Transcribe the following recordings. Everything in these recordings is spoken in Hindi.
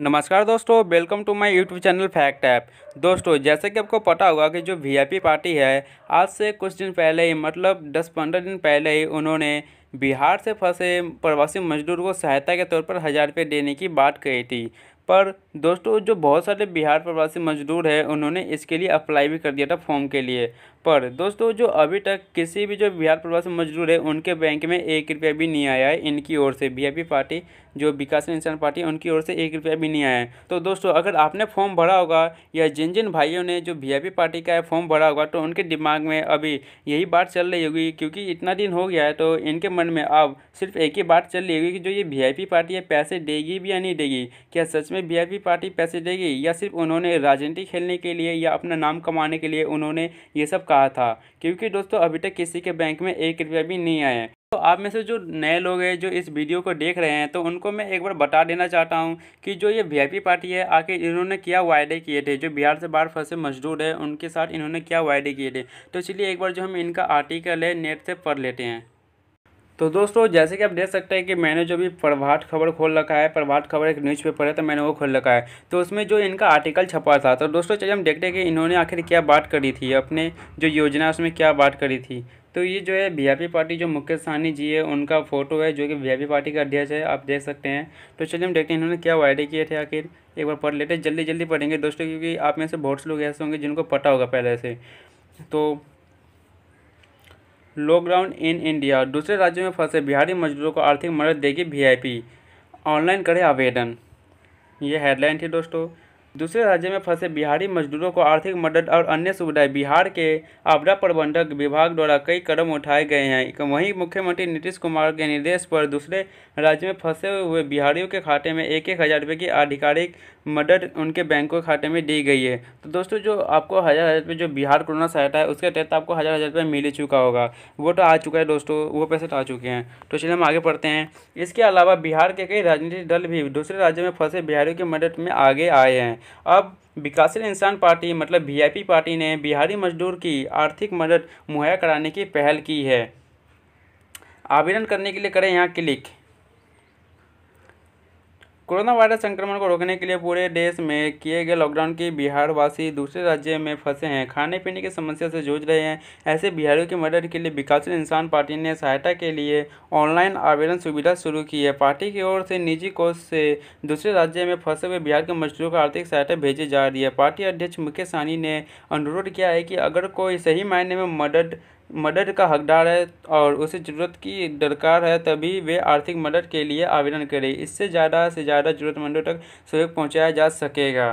नमस्कार दोस्तों welcome to my YouTube channel fact app दोस्तों जैसे कि आपको पता होगा कि जो वीआईपी पार्टी है आज से कुछ दिन पहले ही मतलब दस पंद्रह दिन पहले ही उन्होंने बिहार से फंसे प्रवासी मजदूर को सहायता के तौर पर हज़ार रुपये देने की बात कही थी पर दोस्तों जो बहुत सारे बिहार प्रवासी मजदूर हैं उन्होंने इसके लिए अप्लाई भी कर दिया था फॉर्म के लिए पर दोस्तों जो अभी तक किसी भी जो बिहार प्रवासी मजदूर है उनके बैंक में एक रुपया भी नहीं आया है इनकी ओर से बी पार्टी जो विकास इंसान पार्टी उनकी ओर से एक रुपया भी नहीं आया है तो दोस्तों अगर आपने फॉर्म भरा होगा या जिन जिन भाइयों ने जो वी पार्टी का फॉर्म भरा होगा तो उनके दिमाग में अभी यही बात चल रही होगी क्योंकि इतना दिन हो गया है तो इनके मन में अब सिर्फ एक ही बात चल रही होगी कि जो ये वी पार्टी है पैसे देगी भी या नहीं देगी क्या सच में वी पार्टी पैसे देगी या सिर्फ उन्होंने राजनीति खेलने के लिए या अपना नाम कमाने के लिए उन्होंने ये सब कहा रहा था क्योंकि दोस्तों अभी तक किसी के बैंक में एक रुपया भी नहीं आया तो आप में से जो नए लोग हैं जो इस वीडियो को देख रहे हैं तो उनको मैं एक बार बता देना चाहता हूं कि जो ये वीआईपी पार्टी है आखिर इन्होंने क्या वायदे किए थे जो बिहार से बाहर फंसे मजदूर है उनके साथ इन्होंने क्या वायदे किए थे तो चलिए एक बार जो हम इनका आर्टिकल है नेट से पढ़ लेते हैं तो दोस्तों जैसे कि आप देख सकते हैं कि मैंने जो भी प्रभात खबर खोल रखा है प्रभात खबर एक न्यूज़पेपर है तो मैंने वो खोल रखा है तो उसमें जो इनका आर्टिकल छपा था तो दोस्तों चलिए हम देखते हैं कि इन्होंने आखिर क्या बात करी थी अपने जो योजना उसमें क्या बात करी थी तो ये जो है वी पार्टी जो मुकेश सहनी जी है उनका फोटो है जो कि वी पार्टी का अध्यक्ष है आप देख सकते हैं तो चलिए हम देखते हैं इन्होंने क्या वायदे किए थे आखिर एक बार पढ़ लेते जल्दी जल्दी पढ़ेंगे दोस्तों क्योंकि आप में से बहुत से लोग ऐसे होंगे जिनको पता होगा पहले से तो लॉकडाउन इन इंडिया दूसरे राज्यों में फंसे बिहारी मजदूरों को आर्थिक मदद देगी वीआईपी ऑनलाइन करें आवेदन ये हेडलाइन थी दोस्तों दूसरे राज्य में फंसे बिहारी मजदूरों को आर्थिक मदद और अन्य सुविधाएं बिहार के आपदा प्रबंधक विभाग द्वारा कई कदम उठाए गए हैं वहीं मुख्यमंत्री नीतीश कुमार के निर्देश पर दूसरे राज्य में फंसे हुए बिहारियों के खाते में एक एक हज़ार रुपये की आधिकारिक मदद उनके बैंकों खाते में दी गई है तो दोस्तों जो आपको हज़ार हज़ार रुपये जो बिहार कोरोना सहायता है उसके तहत आपको हज़ार हज़ार रुपये मिल ही चुका होगा वो तो आ चुका है दोस्तों वो पैसे तो आ चुके हैं तो चलिए हम आगे पढ़ते हैं इसके अलावा बिहार के कई राजनीतिक दल भी दूसरे राज्यों में फंसे बिहारियों की मदद में आगे आए हैं अब विकासशील इंसान पार्टी मतलब वीआईपी पार्टी ने बिहारी मजदूर की आर्थिक मदद मुहैया कराने की पहल की है आवेदन करने के लिए करें यहाँ क्लिक कोरोना वायरस संक्रमण को रोकने के लिए पूरे देश में किए गए लॉकडाउन की बिहारवासी दूसरे राज्य में फंसे हैं खाने पीने की समस्या से जूझ रहे हैं ऐसे बिहारियों की मदद के लिए विकासशील इंसान पार्टी ने सहायता के लिए ऑनलाइन आवेदन सुविधा शुरू की है पार्टी की ओर से निजी कोष से दूसरे राज्य में फंसे हुए बिहार के मजदूरों को आर्थिक सहायता भेजी जा रही है पार्टी अध्यक्ष मुकेश सहनी ने अनुरोध किया है कि अगर कोई सही मायने में मदद मदद का हकदार है और उसे ज़रूरत की दरकार है तभी वे आर्थिक मदद के लिए आवेदन करें इससे ज़्यादा से ज़्यादा ज़रूरतमंदों तक सहयोग पहुँचाया जा सकेगा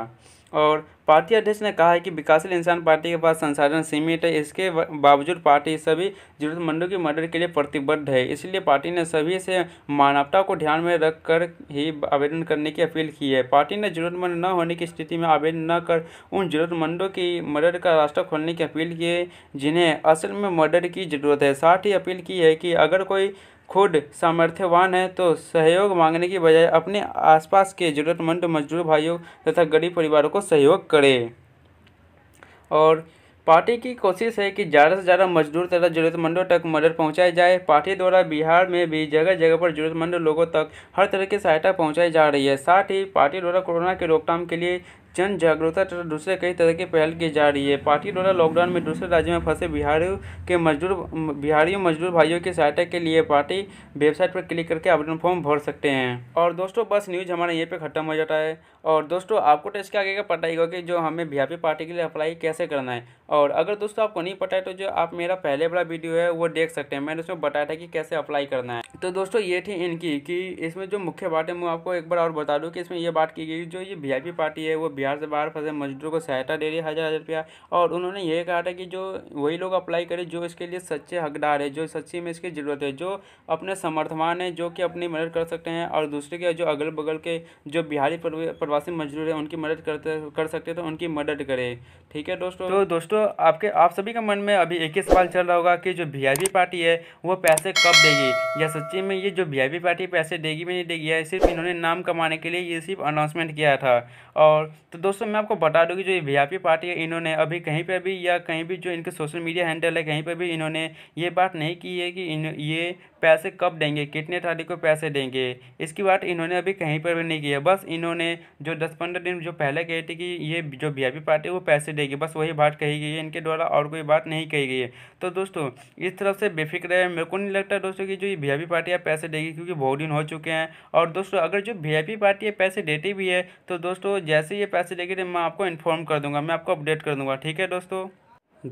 और पार्टी अध्यक्ष ने कहा है कि विकासशील इंसान पार्टी के पास संसाधन सीमित है इसके बावजूद पार्टी सभी जरूरतमंदों की मदद के लिए प्रतिबद्ध है इसलिए पार्टी ने सभी से मानवता को ध्यान में रखकर ही आवेदन करने की अपील की है पार्टी ने जरूरतमंद न होने की स्थिति में आवेदन न कर उन जरूरतमंदों की मदद का रास्ता खोलने की अपील की है जिन्हें असल में मदद की जरूरत है साथ ही अपील की है कि अगर कोई खुद सामर्थ्यवान है तो सहयोग मांगने की बजाय अपने आसपास के ज़रूरतमंद मजदूर भाइयों तथा गरीब परिवारों को सहयोग करें और पार्टी की कोशिश है कि ज़्यादा से ज़्यादा मजदूर तथा जरूरतमंदों तक मदद पहुंचाई जाए पार्टी द्वारा बिहार में भी जगह जगह पर जरूरतमंद लोगों तक हर तरह की सहायता पहुंचाई जा रही है साथ ही पार्टी द्वारा कोरोना के रोकथाम के लिए जन जागरूकता तथा दूसरे कई तरह की पहल की जा रही है पार्टी द्वारा लॉकडाउन में दूसरे राज्य में फंसे बिहारियों के मजदूर बिहारियों मजदूर भाइयों की सहायता के लिए पार्टी वेबसाइट पर क्लिक करके आवेदन फॉर्म भर सकते हैं और दोस्तों बस न्यूज़ हमारा यहीं पर ख़त्म हो जाता है और दोस्तों आपको तो इसके आगे का पता ही होगा कि जो हमें वी पार्टी के लिए अप्लाई कैसे करना है और अगर दोस्तों आपको नहीं पता है तो जो आप मेरा पहले वाला वीडियो है वो देख सकते हैं मैंने उसमें बताया था कि कैसे अप्लाई करना है तो दोस्तों ये थी इनकी कि इसमें जो मुख्य बात है मैं आपको एक बार और बता दूँ कि इसमें यह बात की गई जो ये वी पार्टी है वो बिहार से बाहर फंसे मजदूरों को सहायता दे रही है हज़ार हज़ार रुपया और उन्होंने ये कहा था कि जो वही लोग अप्लाई करें जो इसके लिए सच्चे हकदार है जो सच्ची में इसकी ज़रूरत है जो अपने समर्थमान है जो कि अपनी मदद कर सकते हैं और दूसरे के जो अगल बगल के जो बिहारी प्रवासी मजदूर हैं उनकी मदद करते कर सकते तो उनकी मदद करें ठीक है दोस्तों तो दोस्तों आपके आप सभी के मन में अभी एक ही सवाल चल रहा होगा कि जो वी पार्टी है वो पैसे कब देगी या सच्ची में ये जो वी पार्टी पैसे देगी भी नहीं देगी या सिर्फ इन्होंने नाम कमाने के लिए ये सिर्फ अनाउंसमेंट किया था और तो दोस्तों मैं आपको बता दूँ कि जो ये वी पार्टी है इन्होंने अभी कहीं पर भी या कहीं भी जो इनके सोशल मीडिया हैंडल है कहीं पर भी इन्होंने ये बात नहीं की है कि इन ये पैसे कब देंगे कितने तारीख को पैसे देंगे इसकी बात इन्होंने अभी कहीं पर भी नहीं किया बस इन्होंने जो दस पंद्रह दिन जो पहले कहे थे कि ये जो वी पार्टी है वो पैसे देगी बस वही बात कही गई है इनके द्वारा और कोई बात नहीं कही गई है तो दोस्तों इस तरफ से बेफिक्र है मेरे को नहीं लगता दोस्तों कि जो ये वी पार्टी है पैसे देगी क्योंकि बहुत दिन हो चुके हैं और दोस्तों अगर जो वी पार्टी है पैसे देती भी है तो दोस्तों जैसे ये पैसे देगी तो मैं आपको इन्फॉर्म कर दूंगा मैं आपको अपडेट कर दूंगा ठीक है दोस्तों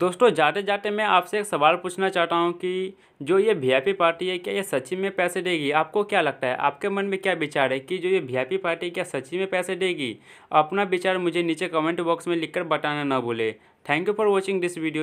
दोस्तों जाते जाते मैं आपसे एक सवाल पूछना चाहता हूँ कि जो ये वी पार्टी है क्या ये सच्ची में पैसे देगी आपको क्या लगता है आपके मन में क्या विचार है कि जो ये वी पार्टी क्या सच्ची में पैसे देगी अपना विचार मुझे नीचे कमेंट बॉक्स में लिखकर बताना ना भूले thank you for watching this video